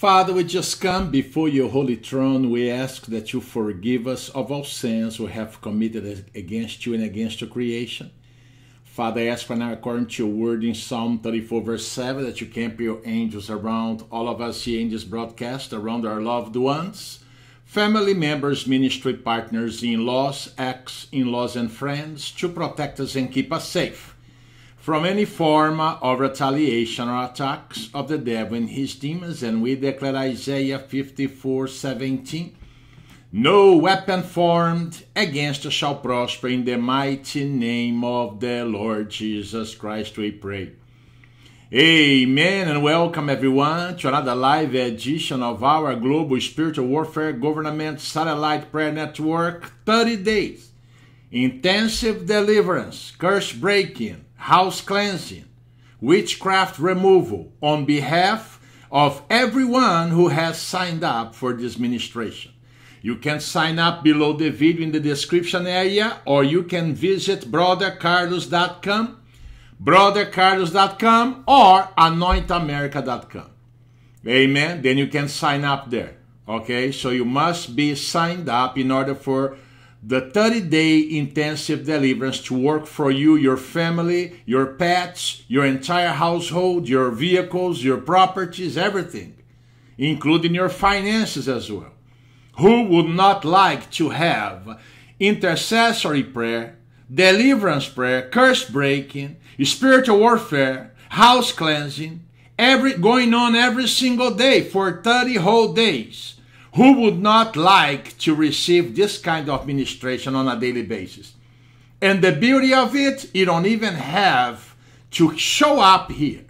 Father, we just come before your holy throne. We ask that you forgive us of all sins we have committed against you and against your creation. Father, I ask for now, according to your word in Psalm 34, verse 7, that you camp your angels around all of us, the angels broadcast around our loved ones, family members, ministry partners, in laws, ex in laws, and friends to protect us and keep us safe from any form of retaliation or attacks of the devil and his demons, and we declare Isaiah 54 17. No weapon formed against us shall prosper in the mighty name of the Lord Jesus Christ, we pray. Amen, and welcome everyone to another live edition of our Global Spiritual Warfare Government Satellite Prayer Network 30 Days Intensive Deliverance, Curse Breaking, house cleansing, witchcraft removal on behalf of everyone who has signed up for this ministration. You can sign up below the video in the description area, or you can visit brothercarlos.com, brothercarlos.com, or anointamerica.com. Amen. Then you can sign up there. Okay, so you must be signed up in order for the 30 day intensive deliverance to work for you, your family, your pets, your entire household, your vehicles, your properties, everything, including your finances as well. Who would not like to have intercessory prayer, deliverance prayer, curse breaking, spiritual warfare, house cleansing, every going on every single day for 30 whole days? Who would not like to receive this kind of ministration on a daily basis? And the beauty of it, you don't even have to show up here.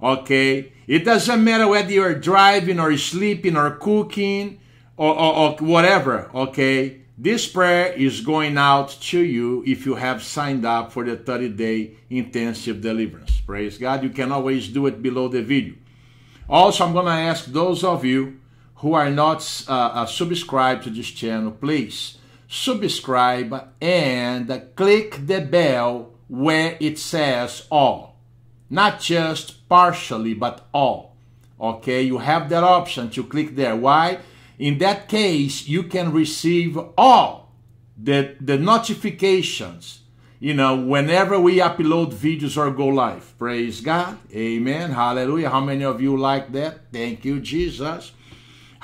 Okay? It doesn't matter whether you're driving or sleeping or cooking or, or, or whatever. Okay? This prayer is going out to you if you have signed up for the 30 day intensive deliverance. Praise God. You can always do it below the video. Also, I'm going to ask those of you who are not uh, uh, subscribed to this channel, please subscribe and click the bell where it says all. Not just partially, but all. Okay, you have that option to click there. Why? In that case, you can receive all the, the notifications, you know, whenever we upload videos or go live. Praise God. Amen. Hallelujah. How many of you like that? Thank you, Jesus.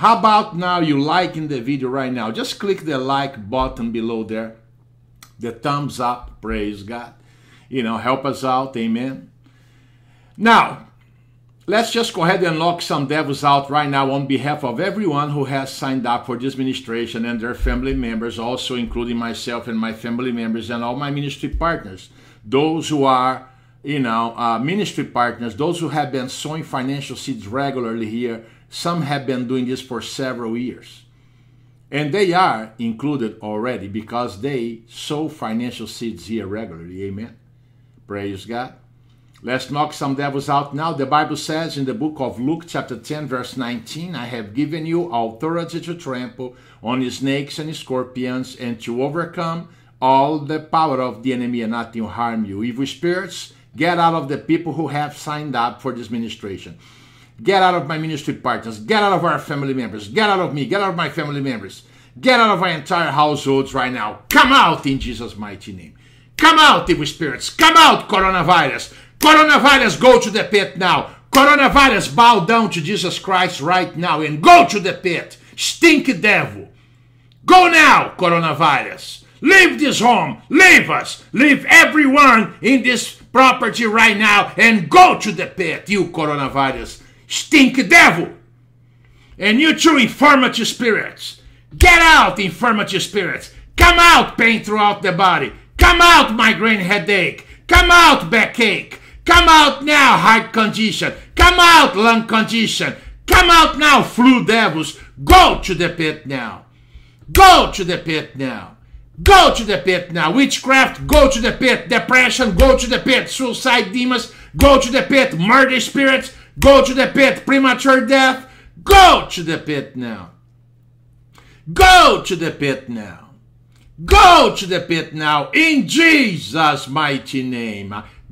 How about now you liking the video right now? Just click the like button below there, the thumbs up, praise God. You know, help us out, amen. Now, let's just go ahead and lock some devils out right now on behalf of everyone who has signed up for this ministration and their family members, also including myself and my family members and all my ministry partners. Those who are, you know, uh, ministry partners, those who have been sowing financial seeds regularly here some have been doing this for several years. And they are included already because they sow financial seeds here regularly. Amen. Praise God. Let's knock some devils out now. The Bible says in the book of Luke, chapter 10, verse 19, I have given you authority to trample on snakes and scorpions and to overcome all the power of the enemy and nothing to harm you. Evil spirits, get out of the people who have signed up for this ministration. Get out of my ministry partners. Get out of our family members. Get out of me. Get out of my family members. Get out of my entire households right now. Come out in Jesus' mighty name. Come out, evil spirits. Come out, coronavirus. Coronavirus, go to the pit now. Coronavirus, bow down to Jesus Christ right now and go to the pit. Stinky devil. Go now, coronavirus. Leave this home. Leave us. Leave everyone in this property right now and go to the pit, you coronavirus stink devil. And you two infirmity spirits. Get out, infirmity spirits. Come out, pain throughout the body. Come out, migraine headache. Come out, backache. Come out now, heart condition. Come out, lung condition. Come out now, flu devils. Go to the pit now. Go to the pit now. Go to the pit now. Witchcraft, go to the pit. Depression, go to the pit. Suicide demons, go to the pit. Murder spirits, Go to the pit. Premature death. Go to the pit now. Go to the pit now. Go to the pit now in Jesus' mighty name.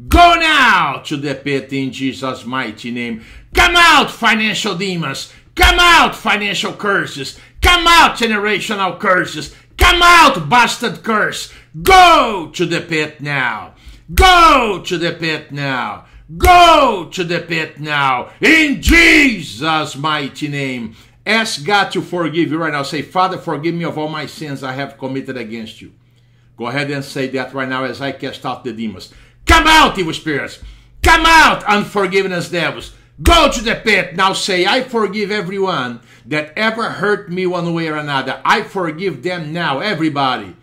Go now to the pit in Jesus' mighty name. Come out, financial demons. Come out, financial curses. Come out, generational curses. Come out, bastard curse. Go to the pit now. Go to the pit now. Go to the pit now in Jesus' mighty name. Ask God to forgive you right now. Say, Father, forgive me of all my sins I have committed against you. Go ahead and say that right now as I cast out the demons. Come out, evil spirits. Come out, unforgiveness devils. Go to the pit. Now say, I forgive everyone that ever hurt me one way or another. I forgive them now, everybody.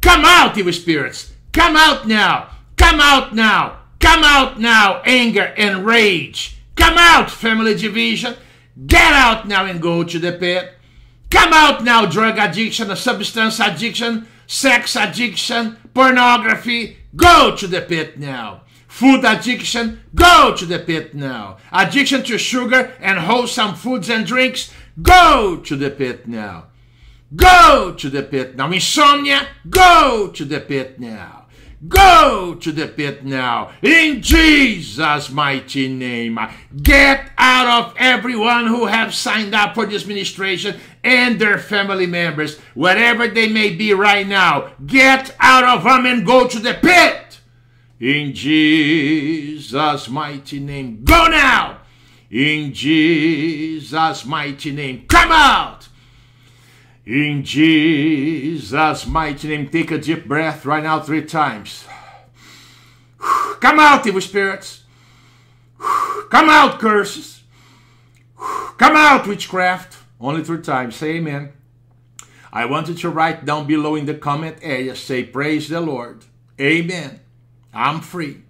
Come out, evil spirits. Come out now. Come out now. Come out now, anger and rage. Come out, family division. Get out now and go to the pit. Come out now, drug addiction, substance addiction, sex addiction, pornography. Go to the pit now. Food addiction, go to the pit now. Addiction to sugar and wholesome foods and drinks, go to the pit now. Go to the pit now. Insomnia, go to the pit now. Go to the pit now in Jesus' mighty name. Get out of everyone who have signed up for this ministration and their family members, wherever they may be right now. Get out of them and go to the pit in Jesus' mighty name. Go now in Jesus' mighty name. Come out in Jesus' mighty name, take a deep breath right now three times. Come out, evil spirits. Come out, curses. Come out, witchcraft. Only three times. Say amen. I want you to write down below in the comment area, say, Praise the Lord. Amen. I'm free.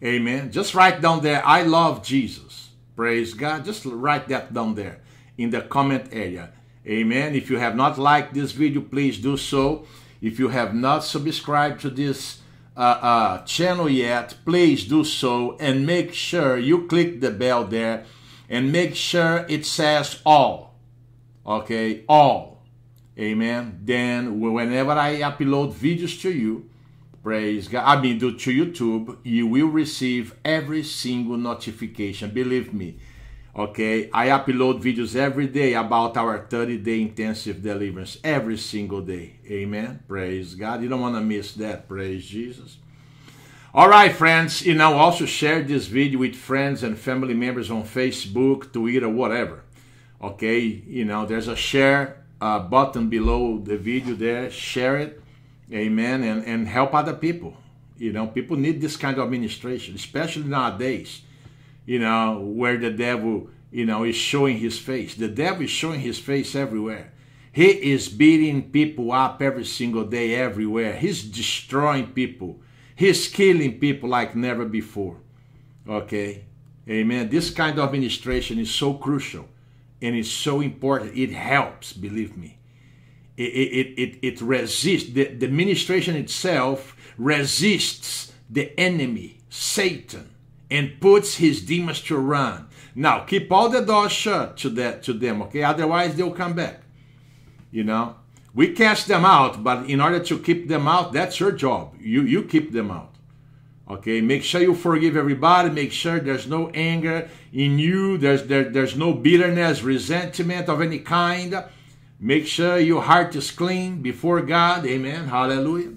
Amen. Just write down there, I love Jesus. Praise God. Just write that down there in the comment area. Amen. If you have not liked this video, please do so. If you have not subscribed to this uh, uh, channel yet, please do so and make sure you click the bell there and make sure it says all. Okay, all. Amen. Then whenever I upload videos to you, praise God, I mean to YouTube, you will receive every single notification. Believe me, okay i upload videos every day about our 30 day intensive deliverance every single day amen praise god you don't want to miss that praise jesus all right friends you know also share this video with friends and family members on facebook twitter whatever okay you know there's a share uh, button below the video there share it amen and and help other people you know people need this kind of administration especially nowadays you know, where the devil, you know, is showing his face. The devil is showing his face everywhere. He is beating people up every single day, everywhere. He's destroying people. He's killing people like never before. Okay? Amen. This kind of administration is so crucial and it's so important. It helps, believe me. It, it, it, it resists, the, the administration itself resists the enemy, Satan and puts his demons to run. Now, keep all the doors shut to that to them, okay? Otherwise, they'll come back. You know, we cast them out, but in order to keep them out, that's your job. You you keep them out. Okay, make sure you forgive everybody. Make sure there's no anger in you. There's there, there's no bitterness, resentment of any kind. Make sure your heart is clean before God. Amen. Hallelujah.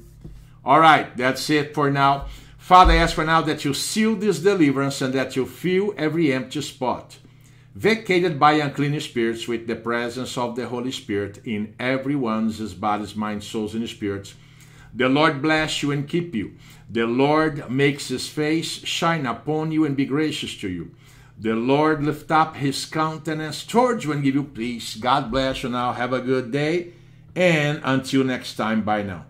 All right, that's it for now. Father, I ask for now that you seal this deliverance and that you fill every empty spot vacated by unclean spirits with the presence of the Holy Spirit in everyone's bodies, minds, souls, and spirits. The Lord bless you and keep you. The Lord makes his face shine upon you and be gracious to you. The Lord lift up his countenance towards you and give you peace. God bless you now. Have a good day. And until next time, bye now.